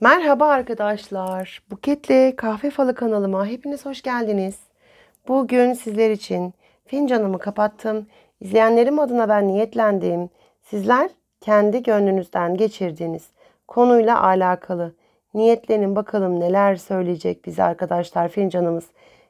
Merhaba arkadaşlar. Buket'le Kahve Falı kanalıma hepiniz hoş geldiniz. Bugün sizler için fincanımı kapattım. İzleyenlerim adına ben niyetlendim. Sizler kendi gönlünüzden geçirdiğiniz konuyla alakalı niyetlenin bakalım neler söyleyecek bize arkadaşlar fincanımız.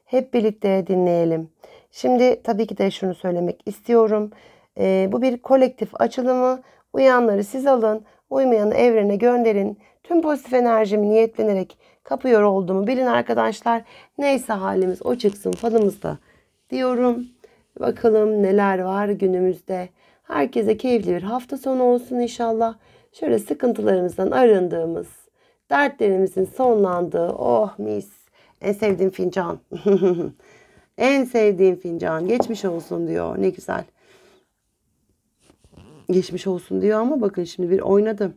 Hep birlikte dinleyelim. Şimdi tabii ki de şunu söylemek istiyorum. Ee, bu bir kolektif açılımı. Uyanları siz alın, uymayanı evrene gönderin. Tüm pozitif enerjimi niyetlenerek kapıyor olduğumu bilin arkadaşlar. Neyse halimiz o çıksın falımızda diyorum. Bakalım neler var günümüzde. Herkese keyifli bir hafta sonu olsun inşallah. Şöyle sıkıntılarımızdan arındığımız, dertlerimizin sonlandığı oh mis. En sevdiğim fincan. en sevdiğim fincan. Geçmiş olsun diyor. Ne güzel. Geçmiş olsun diyor ama bakın şimdi bir oynadım.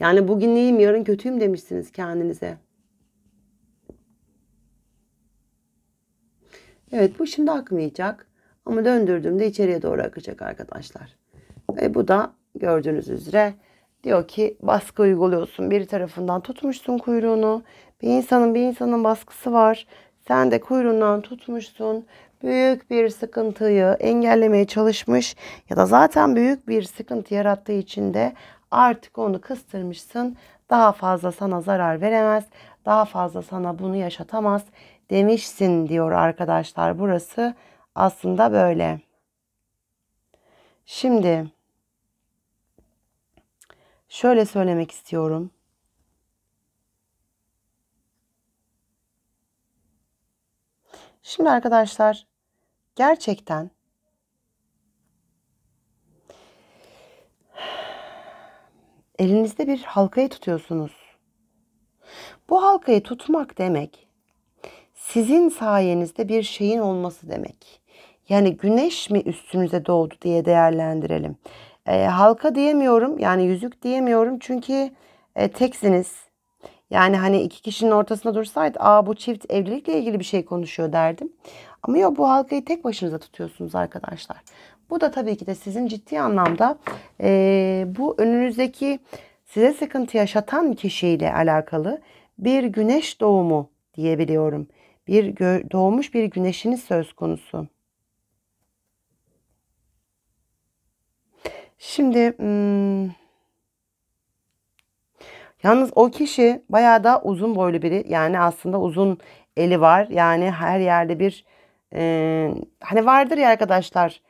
Yani bugün iyiyim yarın kötüyüm demişsiniz kendinize. Evet bu şimdi akmayacak. Ama döndürdüğümde içeriye doğru akacak arkadaşlar. Ve bu da gördüğünüz üzere diyor ki baskı uyguluyorsun. Bir tarafından tutmuşsun kuyruğunu. Bir insanın bir insanın baskısı var. Sen de kuyruğundan tutmuşsun. Büyük bir sıkıntıyı engellemeye çalışmış ya da zaten büyük bir sıkıntı yarattığı için de Artık onu kıstırmışsın. Daha fazla sana zarar veremez. Daha fazla sana bunu yaşatamaz demişsin diyor arkadaşlar. Burası aslında böyle. Şimdi şöyle söylemek istiyorum. Şimdi arkadaşlar gerçekten elinizde bir halkayı tutuyorsunuz. Bu halkayı tutmak demek sizin sayenizde bir şeyin olması demek. Yani güneş mi üstünüze doğdu diye değerlendirelim. E, halka diyemiyorum yani yüzük diyemiyorum çünkü e, teksiniz. Yani hani iki kişinin ortasında dursaydı aa bu çift evlilikle ilgili bir şey konuşuyor derdim. Ama yok bu halkayı tek başınıza tutuyorsunuz arkadaşlar. Bu da tabii ki de sizin ciddi anlamda e, bu önünüzdeki size sıkıntı yaşatan kişiyle alakalı bir güneş doğumu diyebiliyorum. Bir doğmuş bir güneşiniz söz konusu. Şimdi hmm, yalnız o kişi bayağı da uzun boylu biri. Yani aslında uzun eli var. Yani her yerde bir e, hani vardır ya arkadaşlar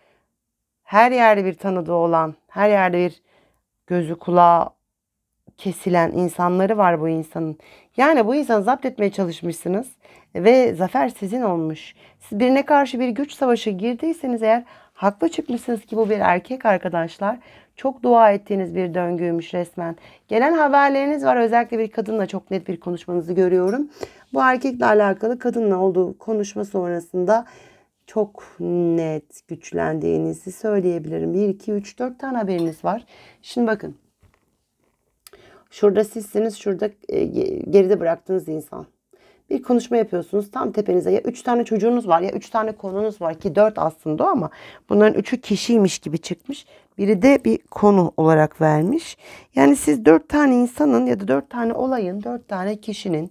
her yerde bir tanıdığı olan, her yerde bir gözü kulağı kesilen insanları var bu insanın. Yani bu insanı zapt etmeye çalışmışsınız ve zafer sizin olmuş. Siz birine karşı bir güç savaşı girdiyseniz eğer haklı çıkmışsınız ki bu bir erkek arkadaşlar. Çok dua ettiğiniz bir döngüymüş resmen. Gelen haberleriniz var. Özellikle bir kadınla çok net bir konuşmanızı görüyorum. Bu erkekle alakalı kadınla olduğu konuşma sonrasında çok net güçlendiğinizi söyleyebilirim. 1, 2, 3, 4 tane haberiniz var. Şimdi bakın. Şurada sizsiniz, şurada e, geride bıraktığınız insan bir konuşma yapıyorsunuz. Tam tepenize ya 3 tane çocuğunuz var ya 3 tane konunuz var ki 4 aslında ama bunların 3'ü kişiymiş gibi çıkmış. Biri de bir konu olarak vermiş. Yani siz 4 tane insanın ya da 4 tane olayın 4 tane kişinin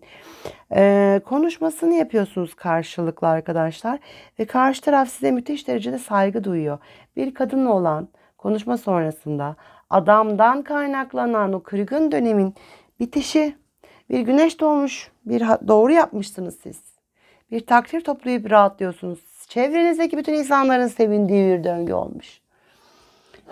e, konuşmasını yapıyorsunuz karşılıklı arkadaşlar. Ve karşı taraf size müthiş derecede saygı duyuyor. Bir kadınla olan konuşma sonrasında adamdan kaynaklanan o kırgın dönemin bitişi bir güneş doğmuş, bir doğru yapmışsınız siz. Bir takdir toplayıp rahatlıyorsunuz. Çevrenizdeki bütün insanların sevindiği bir döngü olmuş.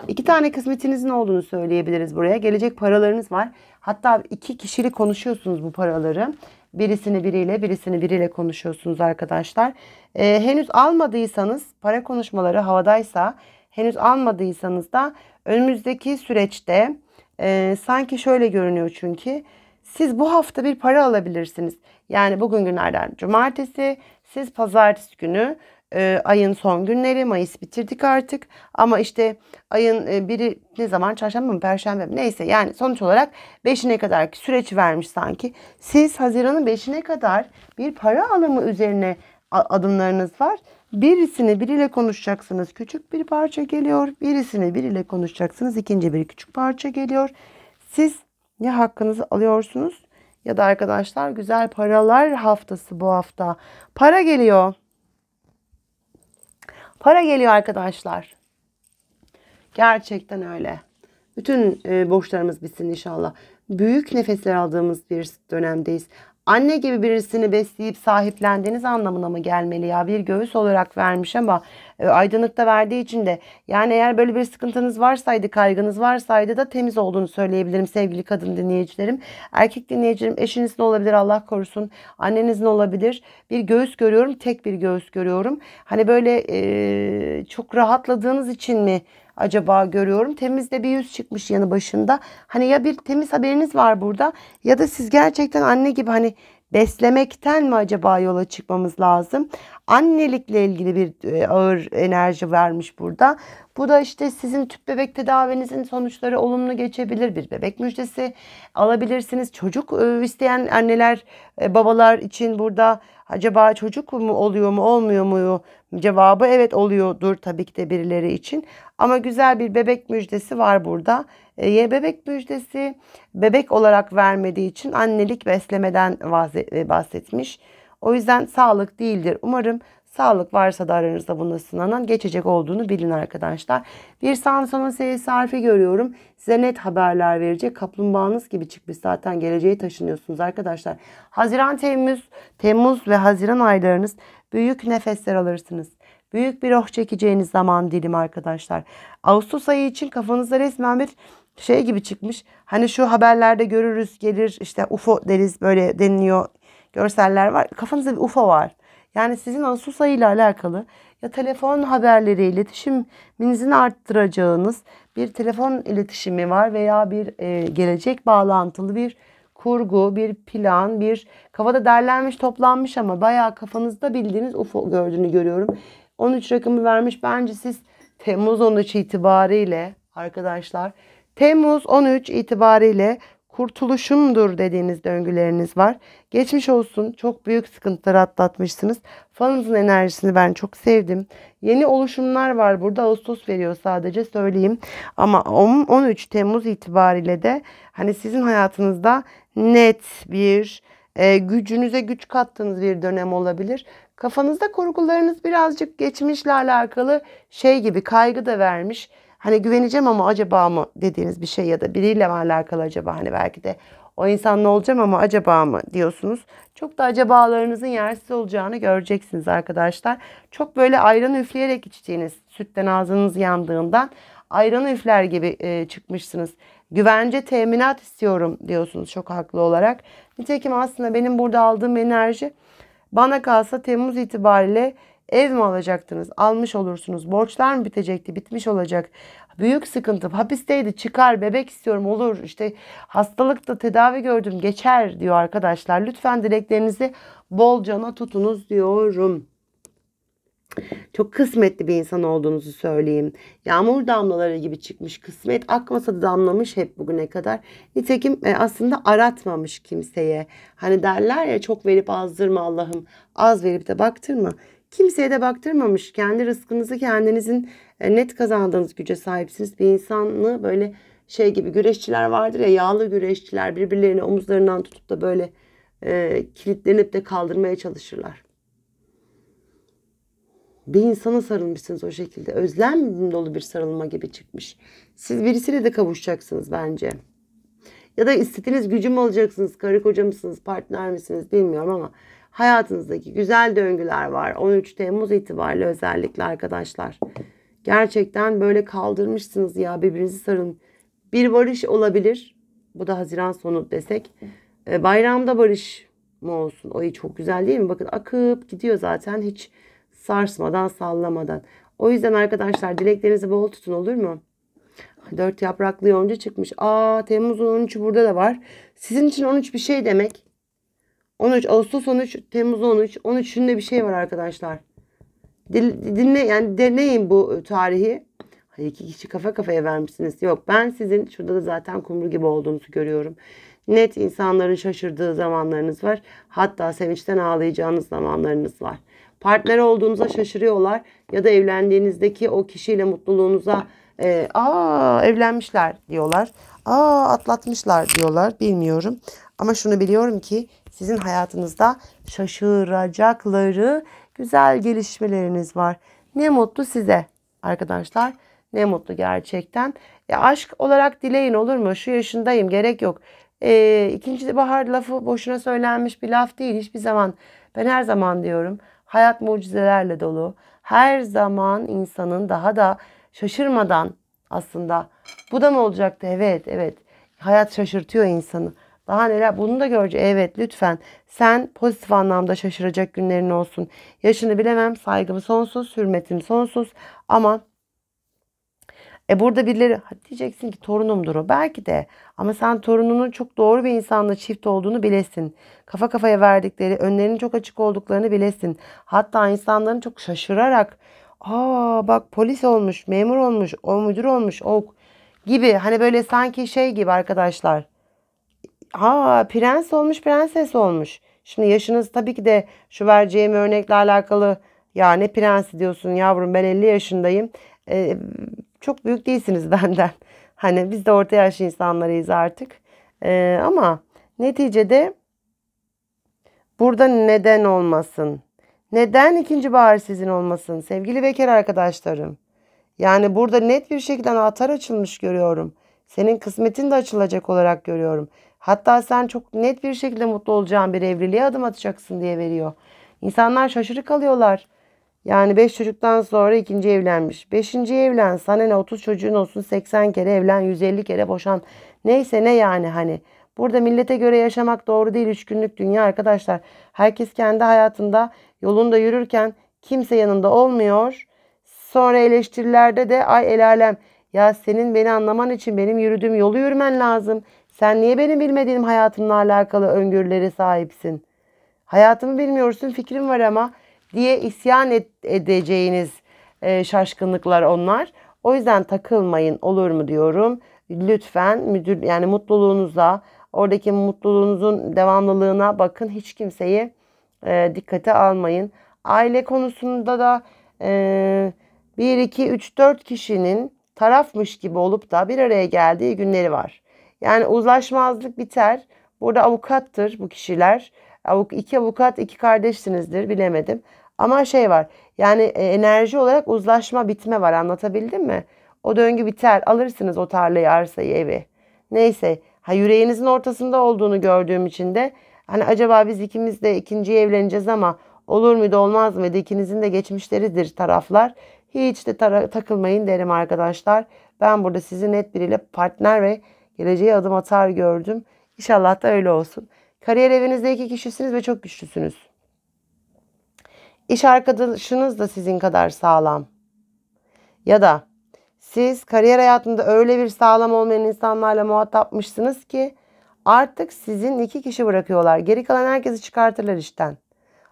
İki tane kısmetinizin olduğunu söyleyebiliriz buraya. Gelecek paralarınız var. Hatta iki kişili konuşuyorsunuz bu paraları. Birisini biriyle, birisini biriyle konuşuyorsunuz arkadaşlar. Ee, henüz almadıysanız, para konuşmaları havadaysa, henüz almadıysanız da önümüzdeki süreçte e, sanki şöyle görünüyor çünkü siz bu hafta bir para alabilirsiniz. Yani bugün günlerden cumartesi, siz pazartesi günü e, ayın son günleri Mayıs bitirdik artık ama işte ayın e, biri ne zaman çarşamba mı perşembe mi neyse yani sonuç olarak 5'ine kadar ki süreç vermiş sanki siz Haziran'ın 5'ine kadar bir para alımı üzerine adımlarınız var birisini biriyle konuşacaksınız küçük bir parça geliyor birisini biriyle konuşacaksınız ikinci bir küçük parça geliyor siz ya hakkınızı alıyorsunuz ya da arkadaşlar güzel paralar haftası bu hafta. Para geliyor. Para geliyor arkadaşlar. Gerçekten öyle. Bütün e, borçlarımız bitsin inşallah. Büyük nefesler aldığımız bir dönemdeyiz anne gibi birisini besleyip sahiplendiğiniz anlamına mı gelmeli ya? Bir göğüs olarak vermiş ama e, aydınlıkta verdiği için de yani eğer böyle bir sıkıntınız varsaydı, kaygınız varsaydı da temiz olduğunu söyleyebilirim sevgili kadın dinleyicilerim. Erkek dinleyicilerim eşinizin olabilir Allah korusun, annenizin olabilir. Bir göğüs görüyorum, tek bir göğüs görüyorum. Hani böyle e, çok rahatladığınız için mi acaba görüyorum. Temiz de bir yüz çıkmış yanı başında. Hani ya bir temiz haberiniz var burada ya da siz gerçekten anne gibi hani beslemekten mi acaba yola çıkmamız lazım? Annelikle ilgili bir e, ağır enerji vermiş burada. Bu da işte sizin tüp bebek tedavinizin sonuçları olumlu geçebilir. Bir bebek müjdesi alabilirsiniz. Çocuk e, isteyen anneler, e, babalar için burada acaba çocuk mu oluyor mu olmuyor mu cevabı evet oluyordur tabii ki de birileri için. Ama güzel bir bebek müjdesi var burada. E, bebek müjdesi bebek olarak vermediği için annelik beslemeden bahsetmiş. O yüzden sağlık değildir. Umarım sağlık varsa da aranızda bunda sınanan geçecek olduğunu bilin arkadaşlar. Bir Samson'un sayısı harfi görüyorum. Size net haberler verecek. Kaplumbağanız gibi çıkmış zaten geleceğe taşınıyorsunuz arkadaşlar. Haziran, Temmuz, Temmuz ve Haziran aylarınız büyük nefesler alırsınız. Büyük bir oh çekeceğiniz zaman dilim arkadaşlar. Ağustos ayı için kafanızda resmen bir şey gibi çıkmış. Hani şu haberlerde görürüz gelir işte UFO deriz böyle deniliyor görseller var. Kafanızda bir UFO var. Yani sizin Ağustos ayı alakalı ya telefon haberleri, iletişiminizin arttıracağınız bir telefon iletişimi var veya bir e, gelecek bağlantılı bir kurgu, bir plan, bir kafada derlenmiş, toplanmış ama bayağı kafanızda bildiğiniz UFO gördüğünü görüyorum. 13 rakamı vermiş. Bence siz Temmuz 13 itibariyle arkadaşlar Temmuz 13 itibariyle kurtuluşumdur dediğiniz döngüleriniz var. Geçmiş olsun çok büyük sıkıntılar atlatmışsınız. Fanınızın enerjisini ben çok sevdim. Yeni oluşumlar var burada Ağustos veriyor sadece söyleyeyim. Ama 13 Temmuz itibariyle de hani sizin hayatınızda net bir e, gücünüze güç kattığınız bir dönem olabilir. Kafanızda kurgularınız birazcık geçmişle alakalı şey gibi kaygı da vermiş Hani güveneceğim ama acaba mı dediğiniz bir şey ya da biriyle mi alakalı acaba hani belki de o insanla olacağım ama acaba mı diyorsunuz. Çok da acabalarınızın yersiz olacağını göreceksiniz arkadaşlar. Çok böyle ayran üfleyerek içtiğiniz sütten ağzınız yandığından ayran üfler gibi e, çıkmışsınız. Güvence teminat istiyorum diyorsunuz çok haklı olarak. Nitekim aslında benim burada aldığım enerji bana kalsa Temmuz itibariyle Ev mi alacaktınız? Almış olursunuz. Borçlar mı bitecekti? Bitmiş olacak. Büyük sıkıntı. Hapisteydi çıkar bebek istiyorum olur. İşte hastalıkta tedavi gördüm geçer diyor arkadaşlar. Lütfen dileklerinizi bol cana tutunuz diyorum. Çok kısmetli bir insan olduğunuzu söyleyeyim. Yağmur damlaları gibi çıkmış kısmet akmasa da damlamış hep bugüne kadar. Nitekim e, aslında aratmamış kimseye. Hani derler ya çok verip azdırma Allah'ım. Az verip de baktırma. Kimseye de baktırmamış. Kendi rızkınızı kendinizin e, net kazandığınız güce sahipsiniz. Bir insanlı böyle şey gibi güreşçiler vardır ya yağlı güreşçiler birbirlerini omuzlarından tutup da böyle e, kilitlenip de kaldırmaya çalışırlar. Bir insana sarılmışsınız o şekilde. Özlem dolu bir sarılma gibi çıkmış. Siz birisiyle de kavuşacaksınız bence. Ya da istediğiniz gücüm olacaksınız. Karı koca mısınız, partner misiniz bilmiyorum ama hayatınızdaki güzel döngüler var. 13 Temmuz itibariyle özellikle arkadaşlar. Gerçekten böyle kaldırmışsınız ya birbirinizi sarın. Bir barış olabilir. Bu da Haziran sonu desek. E, bayramda barış mı olsun? o Oy çok güzel değil mi? Bakın akıp gidiyor zaten hiç sarsmadan sallamadan. O yüzden arkadaşlar dileklerinizi bol tutun olur mu? Dört yapraklı yonca çıkmış. Aa Temmuz'un 13'ü burada da var. Sizin için 13 bir şey demek. 13 Ağustos 13 Temmuz 13 13'ünde bir şey var arkadaşlar. dinle yani deneyin bu tarihi. Hani iki kişi kafa kafaya vermişsiniz. Yok ben sizin şurada da zaten kumru gibi olduğunuzu görüyorum. Net insanların şaşırdığı zamanlarınız var. Hatta sevinçten ağlayacağınız zamanlarınız var. Partner olduğunuza şaşırıyorlar ya da evlendiğinizdeki o kişiyle mutluluğunuza e, aa evlenmişler diyorlar. Aa atlatmışlar diyorlar bilmiyorum. Ama şunu biliyorum ki sizin hayatınızda şaşıracakları güzel gelişmeleriniz var. Ne mutlu size arkadaşlar. Ne mutlu gerçekten. Ya e, aşk olarak dileyin olur mu? Şu yaşındayım gerek yok. E, ikinci bahar lafı boşuna söylenmiş bir laf değil hiçbir zaman. Ben her zaman diyorum hayat mucizelerle dolu. Her zaman insanın daha da şaşırmadan aslında bu da mı olacaktı? Evet evet hayat şaşırtıyor insanı. Daha neler bunu da göreceğiz. Evet lütfen sen pozitif anlamda şaşıracak günlerin olsun. Yaşını bilemem saygım sonsuz hürmetim sonsuz ama e burada birileri diyeceksin ki torunumdur o belki de ama sen torununun çok doğru bir insanla çift olduğunu bilesin. Kafa kafaya verdikleri önlerinin çok açık olduklarını bilesin. Hatta insanların çok şaşırarak aa bak polis olmuş memur olmuş o müdür olmuş o gibi hani böyle sanki şey gibi arkadaşlar ha prens olmuş prenses olmuş. Şimdi yaşınız tabii ki de şu vereceğim örnekle alakalı ya ne prensi diyorsun yavrum ben 50 yaşındayım. Ee, çok büyük değilsiniz benden. Hani biz de orta yaş insanlarıyız artık. Ee, ama neticede burada neden olmasın? Neden ikinci bahar sizin olmasın sevgili bekar arkadaşlarım? Yani burada net bir şekilde atar açılmış görüyorum. Senin kısmetin de açılacak olarak görüyorum. Hatta sen çok net bir şekilde mutlu olacağın bir evliliğe adım atacaksın diye veriyor. İnsanlar şaşırı kalıyorlar. Yani 5 çocuktan sonra ikinci evlenmiş. 5. evlen sana ne 30 çocuğun olsun 80 kere evlen 150 kere boşan. Neyse ne yani hani. Burada millete göre yaşamak doğru değil 3 günlük dünya arkadaşlar. Herkes kendi hayatında yolunda yürürken kimse yanında olmuyor. Sonra eleştirilerde de ay el alem ya senin beni anlaman için benim yürüdüğüm yolu yürümen lazım. Sen niye benim bilmediğim hayatımla alakalı öngörülere sahipsin? Hayatımı bilmiyorsun fikrim var ama diye isyan et, edeceğiniz e, şaşkınlıklar onlar. O yüzden takılmayın olur mu diyorum. Lütfen müdür yani mutluluğunuza oradaki mutluluğunuzun devamlılığına bakın. Hiç kimseyi e, dikkate almayın. Aile konusunda da e, 1, 2, 3, 4 kişinin tarafmış gibi olup da bir araya geldiği günleri var. Yani uzlaşmazlık biter. Burada avukattır bu kişiler. Avuk, iki avukat, iki kardeşsinizdir bilemedim. Ama şey var yani e, enerji olarak uzlaşma bitme var anlatabildim mi? O döngü biter alırsınız o tarlayı, arsayı, evi. Neyse ha yüreğinizin ortasında olduğunu gördüğüm için de hani acaba biz ikimiz de ikinciye evleneceğiz ama olur muydu olmaz mıydı İkinizin de geçmişleridir taraflar. Hiç de takılmayın derim arkadaşlar. Ben burada sizi net biriyle partner ve Geleceğe adım atar gördüm. İnşallah da öyle olsun. Kariyer evinizde iki kişisiniz ve çok güçlüsünüz. İş arkadaşınız da sizin kadar sağlam. Ya da siz kariyer hayatında öyle bir sağlam olmayan insanlarla muhatapmışsınız ki artık sizin iki kişi bırakıyorlar. Geri kalan herkesi çıkartırlar işten.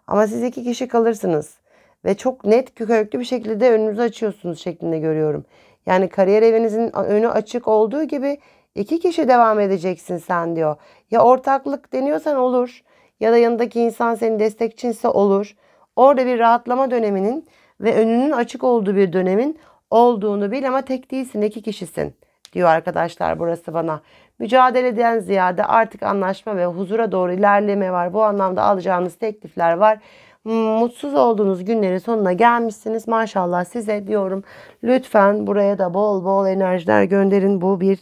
Ama siz iki kişi kalırsınız. Ve çok net köklü bir şekilde önünüzü açıyorsunuz şeklinde görüyorum. Yani kariyer evinizin önü açık olduğu gibi İki kişi devam edeceksin sen diyor. Ya ortaklık deniyorsan olur ya da yanındaki insan seni destek içinse olur. Orada bir rahatlama döneminin ve önünün açık olduğu bir dönemin olduğunu bil ama tek değilsin iki kişisin diyor arkadaşlar burası bana. Mücadeleden ziyade artık anlaşma ve huzura doğru ilerleme var. Bu anlamda alacağınız teklifler var. Hmm, mutsuz olduğunuz günlerin sonuna gelmişsiniz. Maşallah size diyorum. Lütfen buraya da bol bol enerjiler gönderin. Bu bir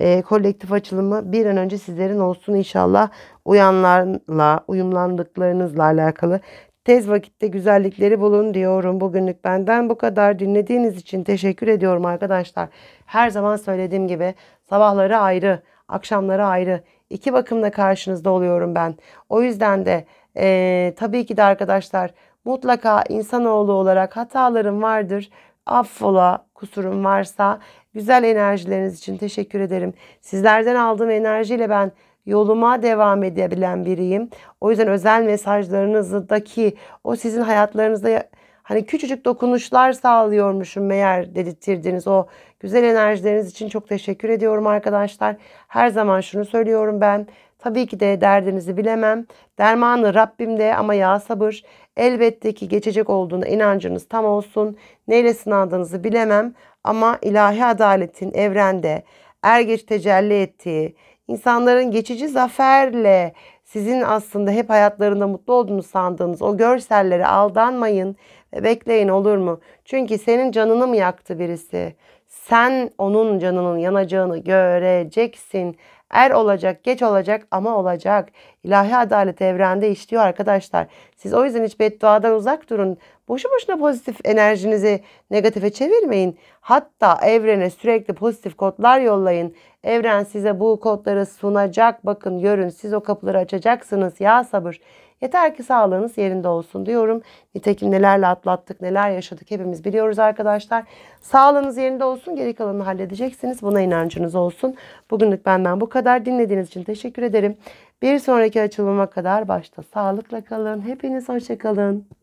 e, kolektif açılımı bir an önce sizlerin olsun inşallah. Uyanlarla, uyumlandıklarınızla alakalı tez vakitte güzellikleri bulun diyorum. Bugünlük benden bu kadar. Dinlediğiniz için teşekkür ediyorum arkadaşlar. Her zaman söylediğim gibi sabahları ayrı, akşamları ayrı. iki bakımda karşınızda oluyorum ben. O yüzden de e, tabii ki de arkadaşlar mutlaka insanoğlu olarak hatalarım vardır Affola kusurum varsa. Güzel enerjileriniz için teşekkür ederim. Sizlerden aldığım enerjiyle ben yoluma devam edebilen biriyim. O yüzden özel mesajlarınızdaki o sizin hayatlarınızda hani küçücük dokunuşlar sağlıyormuşum meğer dedirttirdiniz o güzel enerjileriniz için çok teşekkür ediyorum arkadaşlar. Her zaman şunu söylüyorum ben Tabii ki de derdinizi bilemem. Dermanı Rabbimde ama ya sabır. Elbette ki geçecek olduğuna inancınız tam olsun. Neyle sınandığınızı bilemem ama ilahi adaletin evrende er geç tecelli ettiği, insanların geçici zaferle sizin aslında hep hayatlarında mutlu olduğunu sandığınız o görsellere aldanmayın ve bekleyin olur mu? Çünkü senin canını mı yaktı birisi? Sen onun canının yanacağını göreceksin. Er olacak, geç olacak ama olacak. İlahi adalet evrende işliyor arkadaşlar. Siz o yüzden hiç bedduadan uzak durun. Boşu boşuna pozitif enerjinizi negatife çevirmeyin. Hatta evrene sürekli pozitif kodlar yollayın. Evren size bu kodları sunacak. Bakın görün siz o kapıları açacaksınız. Ya sabır. Yeter ki sağlığınız yerinde olsun diyorum. Nitekim nelerle atlattık, neler yaşadık hepimiz biliyoruz arkadaşlar. Sağlığınız yerinde olsun, geri kalanını halledeceksiniz. Buna inancınız olsun. Bugünlük benden bu kadar. Dinlediğiniz için teşekkür ederim. Bir sonraki açılıma kadar başta sağlıkla kalın. Hepiniz hoşçakalın.